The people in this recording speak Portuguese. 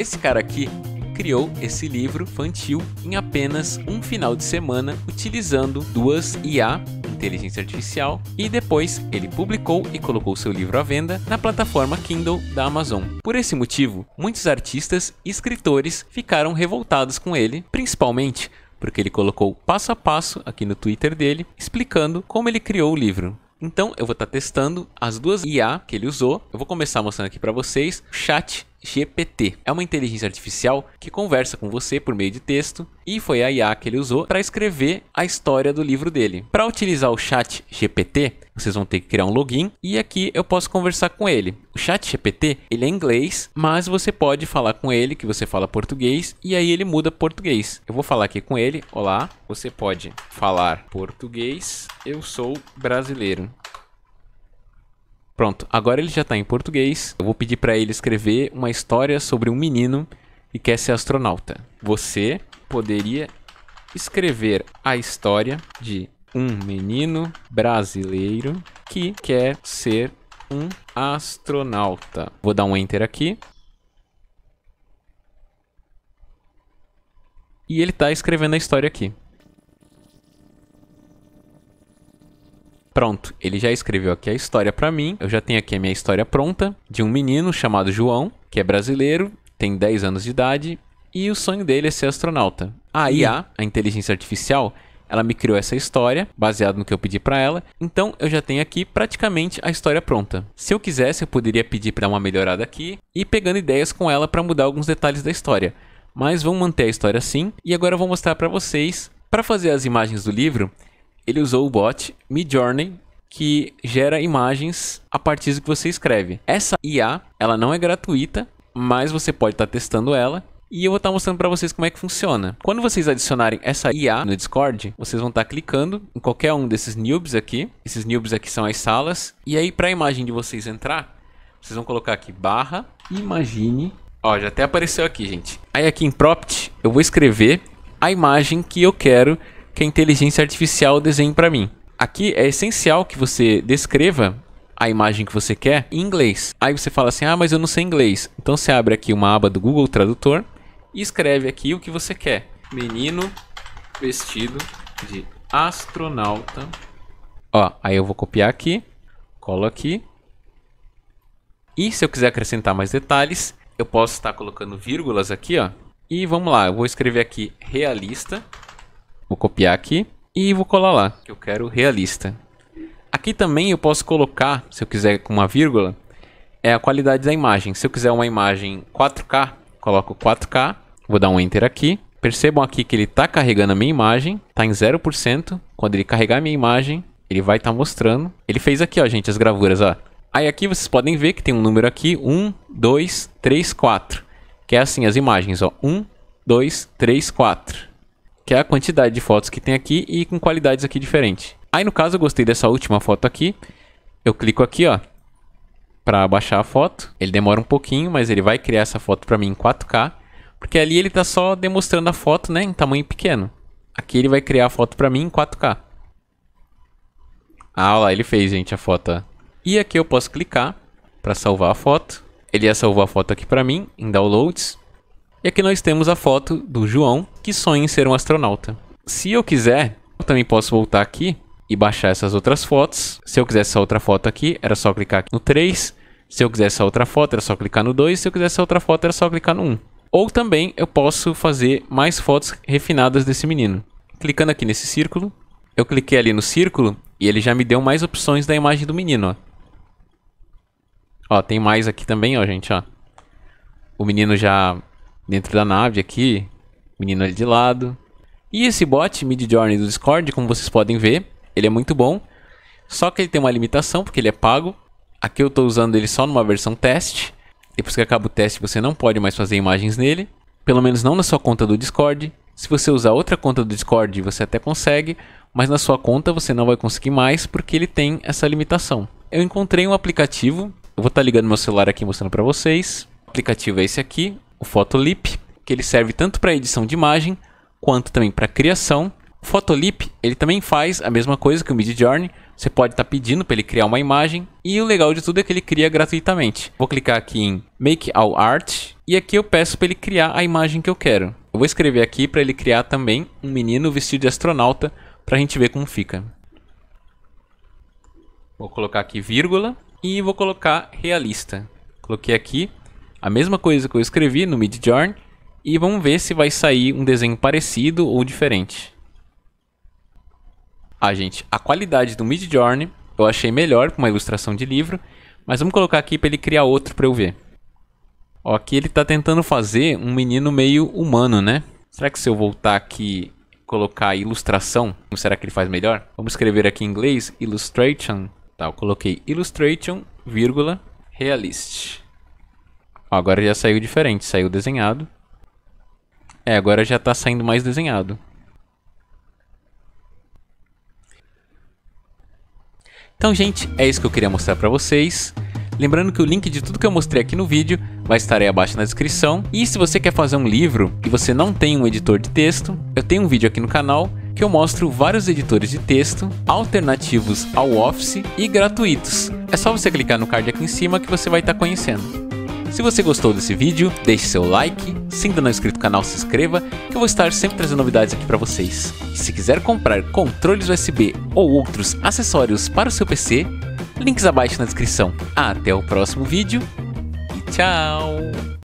Esse cara aqui criou esse livro infantil em apenas um final de semana utilizando duas IA, inteligência artificial, e depois ele publicou e colocou seu livro à venda na plataforma Kindle da Amazon. Por esse motivo, muitos artistas e escritores ficaram revoltados com ele, principalmente porque ele colocou passo a passo aqui no Twitter dele explicando como ele criou o livro. Então eu vou estar tá testando as duas IA que ele usou. Eu vou começar mostrando aqui para vocês o chat GPT. É uma inteligência artificial que conversa com você por meio de texto e foi a IA que ele usou para escrever a história do livro dele. Para utilizar o Chat GPT, vocês vão ter que criar um login e aqui eu posso conversar com ele. O Chat GPT, ele é inglês, mas você pode falar com ele que você fala português e aí ele muda português. Eu vou falar aqui com ele. Olá, você pode falar português. Eu sou brasileiro. Pronto, agora ele já está em português. Eu vou pedir para ele escrever uma história sobre um menino que quer ser astronauta. Você poderia escrever a história de um menino brasileiro que quer ser um astronauta. Vou dar um enter aqui. E ele está escrevendo a história aqui. Pronto, ele já escreveu aqui a história para mim. Eu já tenho aqui a minha história pronta de um menino chamado João, que é brasileiro, tem 10 anos de idade e o sonho dele é ser astronauta. A IA, a inteligência artificial, ela me criou essa história, baseado no que eu pedi para ela. Então eu já tenho aqui praticamente a história pronta. Se eu quisesse, eu poderia pedir para dar uma melhorada aqui e pegando ideias com ela para mudar alguns detalhes da história. Mas vamos manter a história assim e agora eu vou mostrar para vocês. Para fazer as imagens do livro, ele usou o bot Midjourney que gera imagens a partir do que você escreve. Essa IA, ela não é gratuita, mas você pode estar tá testando ela e eu vou estar tá mostrando para vocês como é que funciona. Quando vocês adicionarem essa IA no Discord, vocês vão estar tá clicando em qualquer um desses noobs aqui. Esses noobs aqui são as salas. E aí, para a imagem de vocês entrar, vocês vão colocar aqui barra imagine. Ó, já até apareceu aqui, gente. Aí aqui em prompt, eu vou escrever a imagem que eu quero que a inteligência artificial desenhe para mim. Aqui é essencial que você descreva a imagem que você quer em inglês. Aí você fala assim: "Ah, mas eu não sei inglês". Então você abre aqui uma aba do Google Tradutor e escreve aqui o que você quer. Menino vestido de astronauta. Ó, aí eu vou copiar aqui, colo aqui. E se eu quiser acrescentar mais detalhes, eu posso estar colocando vírgulas aqui, ó. E vamos lá, eu vou escrever aqui realista Vou copiar aqui e vou colar lá. Eu quero realista. Aqui também eu posso colocar, se eu quiser com uma vírgula, é a qualidade da imagem. Se eu quiser uma imagem 4K, coloco 4K, vou dar um Enter aqui. Percebam aqui que ele está carregando a minha imagem, está em 0%. Quando ele carregar a minha imagem, ele vai estar tá mostrando. Ele fez aqui, ó, gente, as gravuras, ó. Aí aqui vocês podem ver que tem um número aqui, 1, 2, 3, 4. Que é assim as imagens, ó, 1, 2, 3, 4 que é a quantidade de fotos que tem aqui e com qualidades aqui diferentes. Aí no caso eu gostei dessa última foto aqui, eu clico aqui ó, para baixar a foto, ele demora um pouquinho, mas ele vai criar essa foto para mim em 4K, porque ali ele está só demonstrando a foto né, em tamanho pequeno. Aqui ele vai criar a foto para mim em 4K. Ah, olha lá, ele fez, gente, a foto. E aqui eu posso clicar para salvar a foto. Ele ia salvar a foto aqui para mim, em Downloads. E aqui nós temos a foto do João, que sonha em ser um astronauta. Se eu quiser, eu também posso voltar aqui e baixar essas outras fotos. Se eu quisesse essa outra foto aqui, era só clicar aqui no 3. Se eu quisesse essa outra foto, era só clicar no 2. Se eu quisesse essa outra foto, era só clicar no 1. Ou também eu posso fazer mais fotos refinadas desse menino. Clicando aqui nesse círculo, eu cliquei ali no círculo e ele já me deu mais opções da imagem do menino, ó. Ó, tem mais aqui também, ó, gente, ó. O menino já dentro da nave aqui, menino ali de lado. E esse bot Midjourney do Discord, como vocês podem ver, ele é muito bom. Só que ele tem uma limitação, porque ele é pago. Aqui eu estou usando ele só numa versão teste. Depois que acaba o teste, você não pode mais fazer imagens nele. Pelo menos não na sua conta do Discord. Se você usar outra conta do Discord, você até consegue. Mas na sua conta você não vai conseguir mais, porque ele tem essa limitação. Eu encontrei um aplicativo. Eu vou estar tá ligando meu celular aqui mostrando para vocês. O aplicativo é esse aqui, o Photolip que ele serve tanto para edição de imagem quanto também para criação. O Photolip, ele também faz a mesma coisa que o Midjourney. Você pode estar tá pedindo para ele criar uma imagem e o legal de tudo é que ele cria gratuitamente. Vou clicar aqui em Make All Art e aqui eu peço para ele criar a imagem que eu quero. Eu vou escrever aqui para ele criar também um menino vestido de astronauta para a gente ver como fica. Vou colocar aqui vírgula e vou colocar realista. Coloquei aqui a mesma coisa que eu escrevi no Midjourney, e vamos ver se vai sair um desenho parecido ou diferente. Ah, gente, a qualidade do Mid Journey eu achei melhor para uma ilustração de livro, mas vamos colocar aqui para ele criar outro para eu ver. Ó, aqui ele está tentando fazer um menino meio humano, né? Será que se eu voltar aqui colocar ilustração, será que ele faz melhor? Vamos escrever aqui em inglês, illustration. Tá, eu coloquei illustration, vírgula, realist. Ó, agora já saiu diferente, saiu desenhado. É, agora já tá saindo mais desenhado. Então, gente, é isso que eu queria mostrar para vocês. Lembrando que o link de tudo que eu mostrei aqui no vídeo vai estar aí abaixo na descrição. E se você quer fazer um livro e você não tem um editor de texto, eu tenho um vídeo aqui no canal que eu mostro vários editores de texto alternativos ao Office e gratuitos. É só você clicar no card aqui em cima que você vai estar tá conhecendo. Se você gostou desse vídeo, deixe seu like, se ainda não é inscrito no canal, se inscreva, que eu vou estar sempre trazendo novidades aqui para vocês. E se quiser comprar controles USB ou outros acessórios para o seu PC, links abaixo na descrição. Até o próximo vídeo e tchau!